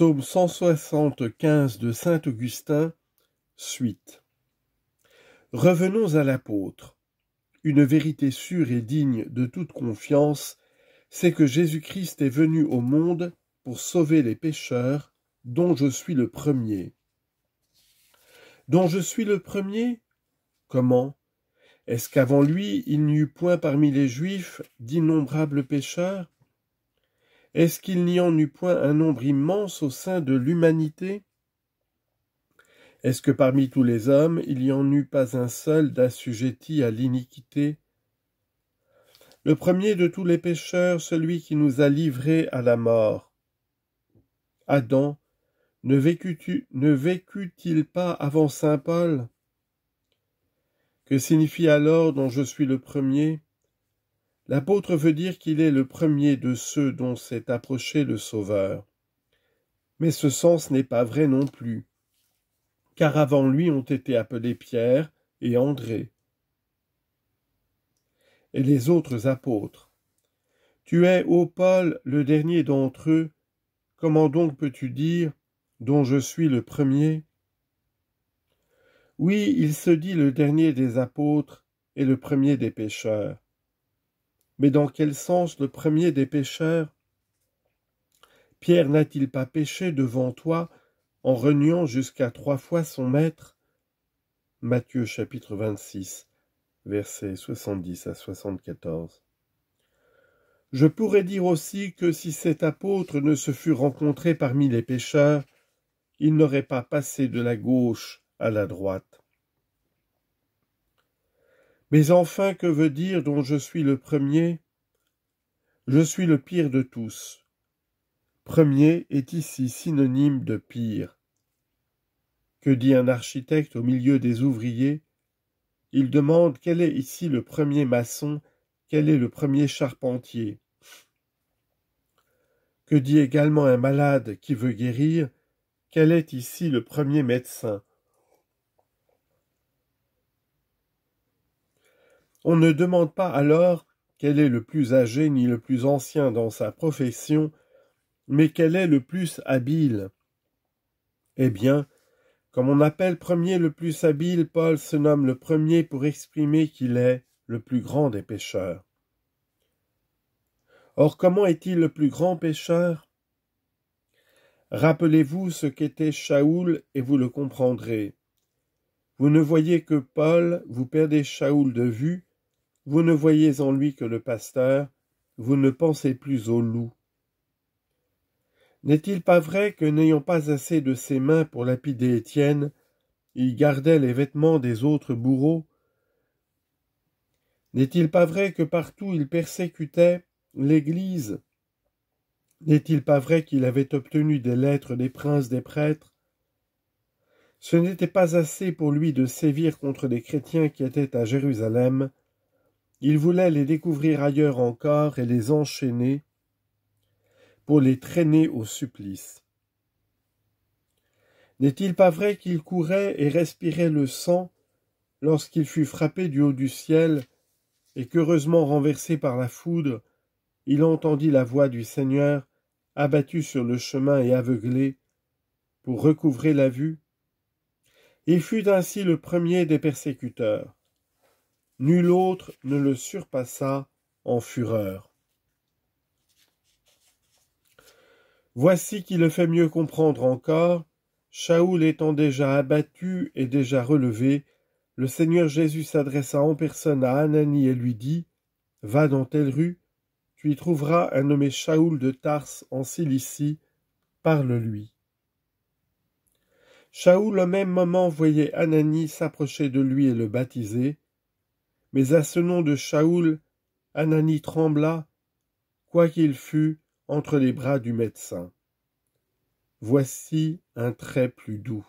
Psaume 175 de Saint Augustin, suite. Revenons à l'apôtre. Une vérité sûre et digne de toute confiance, c'est que Jésus-Christ est venu au monde pour sauver les pécheurs, dont je suis le premier. Dont je suis le premier Comment Est-ce qu'avant lui il n'y eut point parmi les Juifs d'innombrables pécheurs est-ce qu'il n'y en eut point un nombre immense au sein de l'humanité Est-ce que parmi tous les hommes, il n'y en eut pas un seul d'assujetti à l'iniquité Le premier de tous les pécheurs, celui qui nous a livrés à la mort. Adam, ne vécut-il pas avant saint Paul Que signifie alors dont je suis le premier L'apôtre veut dire qu'il est le premier de ceux dont s'est approché le Sauveur. Mais ce sens n'est pas vrai non plus, car avant lui ont été appelés Pierre et André et les autres apôtres. Tu es, ô Paul, le dernier d'entre eux, comment donc peux-tu dire dont je suis le premier Oui, il se dit le dernier des apôtres et le premier des pécheurs. Mais dans quel sens le premier des pécheurs Pierre n'a-t-il pas péché devant toi en reniant jusqu'à trois fois son maître Matthieu chapitre 26, versets 70 à 74. Je pourrais dire aussi que si cet apôtre ne se fût rencontré parmi les pécheurs, il n'aurait pas passé de la gauche à la droite. Mais enfin, que veut dire dont je suis le premier Je suis le pire de tous. Premier est ici synonyme de pire. Que dit un architecte au milieu des ouvriers Il demande quel est ici le premier maçon, quel est le premier charpentier. Que dit également un malade qui veut guérir Quel est ici le premier médecin On ne demande pas alors quel est le plus âgé ni le plus ancien dans sa profession, mais quel est le plus habile. Eh bien, comme on appelle premier le plus habile, Paul se nomme le premier pour exprimer qu'il est le plus grand des pécheurs. Or, comment est-il le plus grand pécheur Rappelez-vous ce qu'était Shaoul et vous le comprendrez. Vous ne voyez que Paul, vous perdez Shaoul de vue, vous ne voyez en lui que le pasteur, vous ne pensez plus au loup. N'est-il pas vrai que n'ayant pas assez de ses mains pour lapider Étienne, il gardait les vêtements des autres bourreaux N'est-il pas vrai que partout il persécutait l'Église N'est-il pas vrai qu'il avait obtenu des lettres des princes des prêtres Ce n'était pas assez pour lui de sévir contre les chrétiens qui étaient à Jérusalem, il voulait les découvrir ailleurs encore et les enchaîner pour les traîner au supplice. N'est-il pas vrai qu'il courait et respirait le sang lorsqu'il fut frappé du haut du ciel et qu'heureusement renversé par la foudre, il entendit la voix du Seigneur, abattu sur le chemin et aveuglé, pour recouvrer la vue Il fut ainsi le premier des persécuteurs. Nul autre ne le surpassa en fureur. Voici qui le fait mieux comprendre encore. Shaoul étant déjà abattu et déjà relevé, le Seigneur Jésus s'adressa en personne à Anani et lui dit Va dans telle rue, tu y trouveras un nommé Shaoul de Tars en Cilicie, parle-lui. Shaoul au même moment voyait Anani s'approcher de lui et le baptiser. Mais à ce nom de Shaoul, Anani trembla, quoi qu'il fût entre les bras du médecin. Voici un trait plus doux.